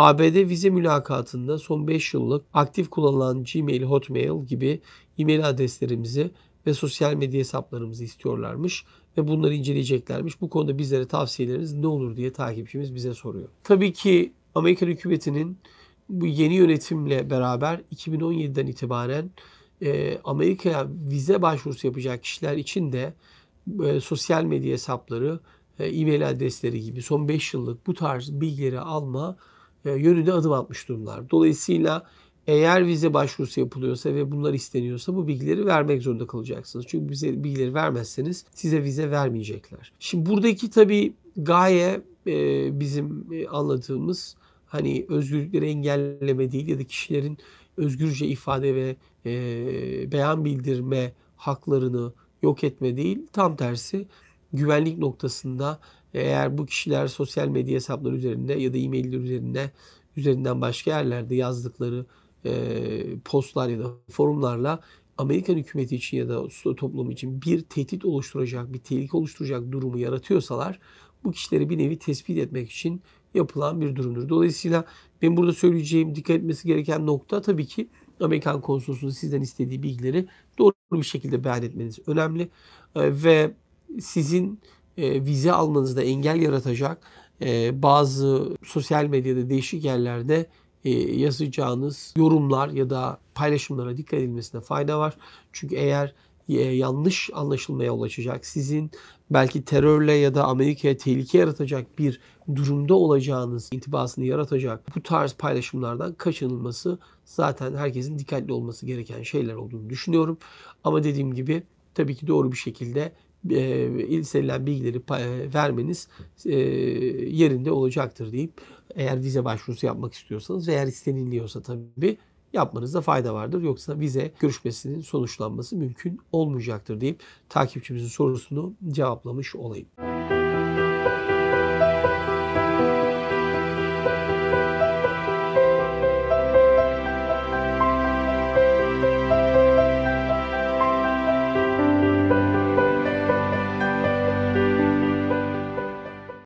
ABD vize mülakatında son 5 yıllık aktif kullanılan Gmail, Hotmail gibi e-mail adreslerimizi ve sosyal medya hesaplarımızı istiyorlarmış ve bunları inceleyeceklermiş. Bu konuda bizlere tavsiyeleriniz ne olur diye takipçimiz bize soruyor. Tabii ki Amerikan hükümetinin bu yeni yönetimle beraber 2017'den itibaren e, Amerika'ya vize başvurusu yapacak kişiler için de e, sosyal medya hesapları, e, e-mail adresleri gibi son 5 yıllık bu tarz bilgileri alma e, yönünde adım atmış durumlar. Dolayısıyla eğer vize başvurusu yapılıyorsa ve bunlar isteniyorsa bu bilgileri vermek zorunda kalacaksınız. Çünkü bize bilgileri vermezseniz size vize vermeyecekler. Şimdi buradaki tabii gaye e, bizim e, anladığımız hani özgürlükleri engelleme değil ya da kişilerin özgürce ifade ve beyan bildirme haklarını yok etme değil. Tam tersi güvenlik noktasında eğer bu kişiler sosyal medya hesapları üzerinde ya da e-mailler üzerinde üzerinden başka yerlerde yazdıkları e, postlar ya da forumlarla Amerikan hükümeti için ya da toplum için bir tehdit oluşturacak, bir tehlike oluşturacak durumu yaratıyorsalar bu kişileri bir nevi tespit etmek için yapılan bir durumdur. Dolayısıyla ben burada söyleyeceğim dikkat etmesi gereken nokta tabii ki Amerikan konsolosluğu sizden istediği bilgileri doğru bir şekilde beyan etmeniz önemli. E, ve sizin e, vize almanızda engel yaratacak e, bazı sosyal medyada değişik yerlerde e, yazacağınız yorumlar ya da paylaşımlara dikkat edilmesine fayda var. Çünkü eğer e, yanlış anlaşılmaya ulaşacak, sizin belki terörle ya da Amerika'ya tehlike yaratacak bir durumda olacağınız intibasını yaratacak bu tarz paylaşımlardan kaçınılması zaten herkesin dikkatli olması gereken şeyler olduğunu düşünüyorum. Ama dediğim gibi tabii ki doğru bir şekilde e, istenilen bilgileri e, vermeniz e, yerinde olacaktır deyip eğer vize başvurusu yapmak istiyorsanız ve eğer isteniliyorsa tabii yapmanızda fayda vardır. Yoksa vize görüşmesinin sonuçlanması mümkün olmayacaktır deyip takipçimizin sorusunu cevaplamış olayım.